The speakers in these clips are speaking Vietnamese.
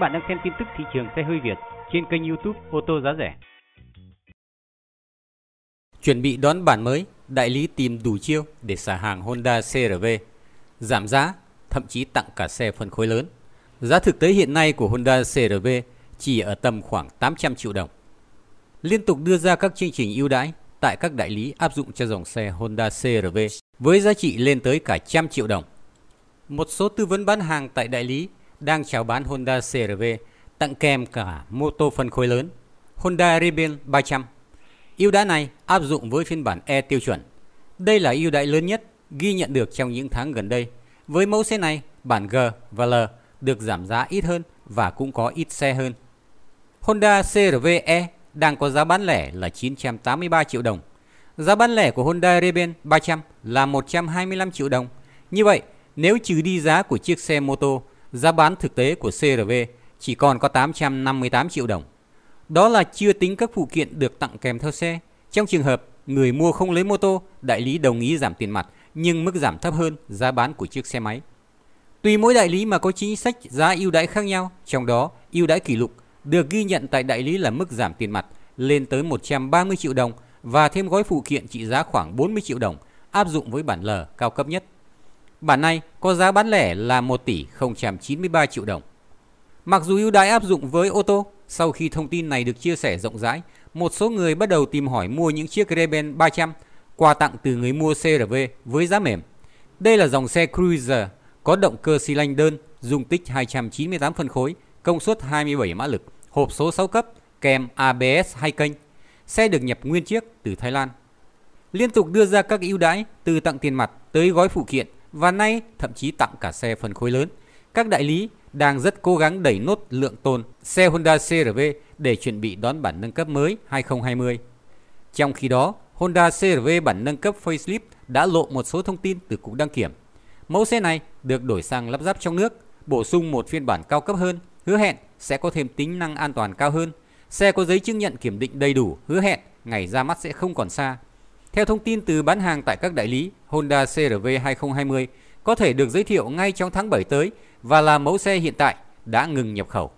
bạn đang xem tin tức thị trường xe hơi Việt trên kênh YouTube ô tô giá rẻ. Chuẩn bị đón bản mới, đại lý tìm đủ chiêu để xả hàng Honda CRV, giảm giá, thậm chí tặng cả xe phân khối lớn. Giá thực tế hiện nay của Honda CRV chỉ ở tầm khoảng 800 triệu đồng. Liên tục đưa ra các chương trình ưu đãi tại các đại lý áp dụng cho dòng xe Honda CRV với giá trị lên tới cả trăm triệu đồng. Một số tư vấn bán hàng tại đại lý đang chào bán Honda CRV tặng kèm cả mô tô phân khối lớn Honda Rebel 300. Ưu đãi này áp dụng với phiên bản E tiêu chuẩn. Đây là ưu đãi lớn nhất ghi nhận được trong những tháng gần đây. Với mẫu xe này, bản G và L được giảm giá ít hơn và cũng có ít xe hơn. Honda CRV E đang có giá bán lẻ là 983 triệu đồng. Giá bán lẻ của Honda Rebel 300 là 125 triệu đồng. Như vậy, nếu trừ đi giá của chiếc xe mô tô giá bán thực tế của CRV chỉ còn có 858 triệu đồng. Đó là chưa tính các phụ kiện được tặng kèm theo xe. Trong trường hợp người mua không lấy mô tô, đại lý đồng ý giảm tiền mặt nhưng mức giảm thấp hơn giá bán của chiếc xe máy. Tùy mỗi đại lý mà có chính sách giá ưu đãi khác nhau, trong đó ưu đãi kỷ lục được ghi nhận tại đại lý là mức giảm tiền mặt lên tới 130 triệu đồng và thêm gói phụ kiện trị giá khoảng 40 triệu đồng áp dụng với bản L cao cấp nhất bản này có giá bán lẻ là 1 tỷ 093 triệu đồng. Mặc dù ưu đãi áp dụng với ô tô, sau khi thông tin này được chia sẻ rộng rãi, một số người bắt đầu tìm hỏi mua những chiếc Rebel 300 quà tặng từ người mua CRV với giá mềm. Đây là dòng xe Cruiser có động cơ xi lanh đơn, dung tích 298 phân khối, công suất 27 mã lực, hộp số 6 cấp, kèm ABS hai kênh. Xe được nhập nguyên chiếc từ Thái Lan. Liên tục đưa ra các ưu đãi từ tặng tiền mặt tới gói phụ kiện và nay thậm chí tặng cả xe phân khối lớn. Các đại lý đang rất cố gắng đẩy nốt lượng tồn xe Honda CRV để chuẩn bị đón bản nâng cấp mới 2020. Trong khi đó, Honda CRV bản nâng cấp facelift đã lộ một số thông tin từ cục đăng kiểm. Mẫu xe này được đổi sang lắp ráp trong nước, bổ sung một phiên bản cao cấp hơn, hứa hẹn sẽ có thêm tính năng an toàn cao hơn. Xe có giấy chứng nhận kiểm định đầy đủ, hứa hẹn ngày ra mắt sẽ không còn xa. Theo thông tin từ bán hàng tại các đại lý, Honda CRV 2020 có thể được giới thiệu ngay trong tháng 7 tới và là mẫu xe hiện tại đã ngừng nhập khẩu.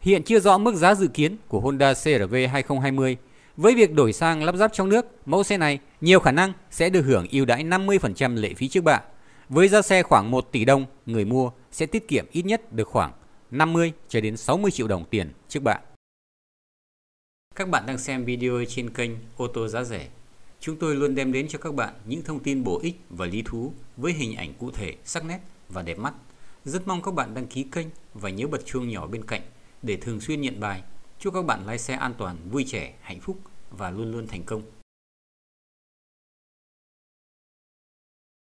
Hiện chưa rõ mức giá dự kiến của Honda CRV 2020. Với việc đổi sang lắp ráp trong nước, mẫu xe này nhiều khả năng sẽ được hưởng ưu đãi 50% lệ phí trước bạ. Với giá xe khoảng 1 tỷ đồng, người mua sẽ tiết kiệm ít nhất được khoảng 50 cho đến 60 triệu đồng tiền trước bạ. Các bạn đang xem video trên kênh ô tô giá rẻ Chúng tôi luôn đem đến cho các bạn những thông tin bổ ích và lý thú với hình ảnh cụ thể, sắc nét và đẹp mắt. Rất mong các bạn đăng ký kênh và nhớ bật chuông nhỏ bên cạnh để thường xuyên nhận bài. Chúc các bạn lái xe an toàn, vui trẻ, hạnh phúc và luôn luôn thành công.